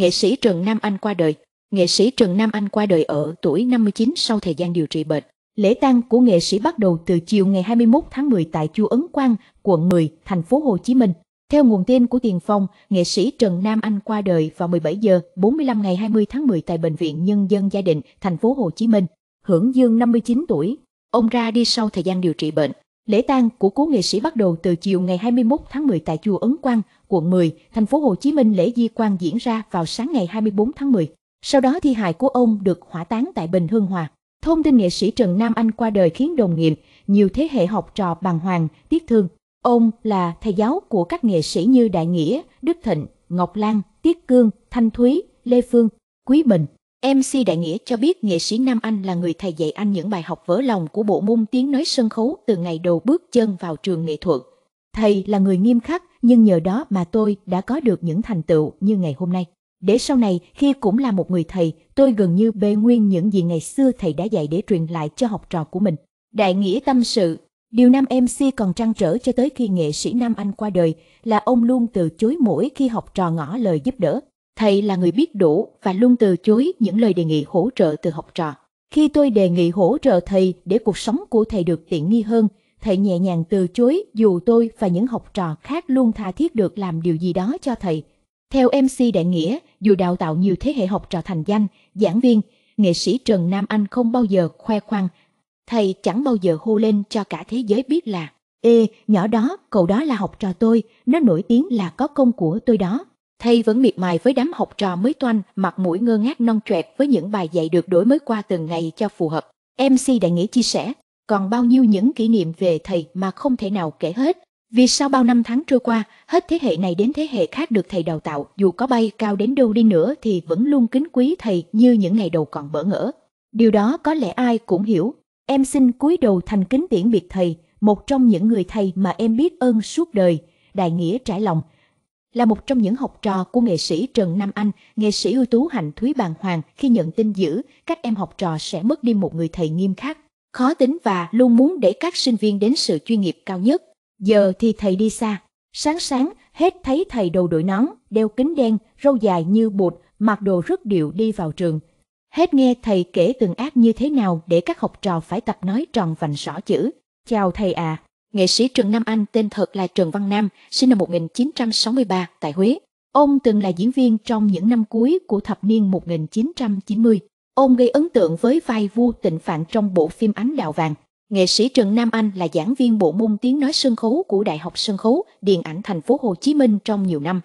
Nghệ sĩ Trần Nam Anh qua đời. Nghệ sĩ Trần Nam Anh qua đời ở tuổi 59 sau thời gian điều trị bệnh. Lễ tang của nghệ sĩ bắt đầu từ chiều ngày 21 tháng 10 tại chùa Ấn Quang, quận 10, thành phố Hồ Chí Minh. Theo nguồn tin của Tiền Phong, nghệ sĩ Trần Nam Anh qua đời vào 17 giờ 45 ngày 20 tháng 10 tại Bệnh viện Nhân dân Gia Định, thành phố Hồ Chí Minh, hưởng dương 59 tuổi. Ông ra đi sau thời gian điều trị bệnh. Lễ tang của cố nghệ sĩ bắt đầu từ chiều ngày 21 tháng 10 tại chùa Ấn Quang, quận 10, thành phố Hồ Chí Minh lễ di quan diễn ra vào sáng ngày 24 tháng 10. Sau đó thi hài của ông được hỏa táng tại Bình hương Hòa. Thông tin nghệ sĩ Trần Nam Anh qua đời khiến đồng nghiệp, nhiều thế hệ học trò bàng hoàng, tiếc thương. Ông là thầy giáo của các nghệ sĩ như Đại Nghĩa, Đức Thịnh, Ngọc Lan, Tiết Cương, Thanh Thúy, Lê Phương, Quý Bình. MC Đại Nghĩa cho biết nghệ sĩ Nam Anh là người thầy dạy anh những bài học vỡ lòng của bộ môn tiếng nói sân khấu từ ngày đầu bước chân vào trường nghệ thuật. Thầy là người nghiêm khắc, nhưng nhờ đó mà tôi đã có được những thành tựu như ngày hôm nay. Để sau này, khi cũng là một người thầy, tôi gần như bê nguyên những gì ngày xưa thầy đã dạy để truyền lại cho học trò của mình. Đại nghĩa tâm sự Điều nam MC còn trăn trở cho tới khi nghệ sĩ Nam Anh qua đời là ông luôn từ chối mỗi khi học trò ngỏ lời giúp đỡ. Thầy là người biết đủ và luôn từ chối những lời đề nghị hỗ trợ từ học trò. Khi tôi đề nghị hỗ trợ thầy để cuộc sống của thầy được tiện nghi hơn, thầy nhẹ nhàng từ chối dù tôi và những học trò khác luôn tha thiết được làm điều gì đó cho thầy. Theo MC Đại Nghĩa, dù đào tạo nhiều thế hệ học trò thành danh, giảng viên, nghệ sĩ Trần Nam Anh không bao giờ khoe khoang. Thầy chẳng bao giờ hô lên cho cả thế giới biết là Ê, nhỏ đó, cậu đó là học trò tôi, nó nổi tiếng là có công của tôi đó. Thầy vẫn miệt mài với đám học trò mới toanh, mặt mũi ngơ ngác non trẹt với những bài dạy được đổi mới qua từng ngày cho phù hợp. MC Đại Nghĩa chia sẻ, còn bao nhiêu những kỷ niệm về thầy mà không thể nào kể hết. Vì sau bao năm tháng trôi qua, hết thế hệ này đến thế hệ khác được thầy đào tạo, dù có bay cao đến đâu đi nữa thì vẫn luôn kính quý thầy như những ngày đầu còn bỡ ngỡ. Điều đó có lẽ ai cũng hiểu. Em xin cúi đầu thành kính tiễn biệt thầy, một trong những người thầy mà em biết ơn suốt đời, đại nghĩa trải lòng. Là một trong những học trò của nghệ sĩ Trần Nam Anh, nghệ sĩ ưu tú Hạnh Thúy Bàn Hoàng khi nhận tin dữ, các em học trò sẽ mất đi một người thầy nghiêm khắc khó tính và luôn muốn để các sinh viên đến sự chuyên nghiệp cao nhất. Giờ thì thầy đi xa. Sáng sáng, hết thấy thầy đầu đội nón, đeo kính đen, râu dài như bột, mặc đồ rất điệu đi vào trường. Hết nghe thầy kể từng ác như thế nào để các học trò phải tập nói tròn vành rõ chữ. Chào thầy à, nghệ sĩ Trần Nam Anh tên thật là Trần Văn Nam, sinh năm 1963 tại Huế. Ông từng là diễn viên trong những năm cuối của thập niên 1990. Ông gây ấn tượng với vai vua tịnh phạn trong bộ phim Ánh Đào Vàng. Nghệ sĩ Trần Nam Anh là giảng viên bộ môn tiếng nói sân khấu của Đại học Sân khấu Điện ảnh Thành phố Hồ Chí Minh trong nhiều năm,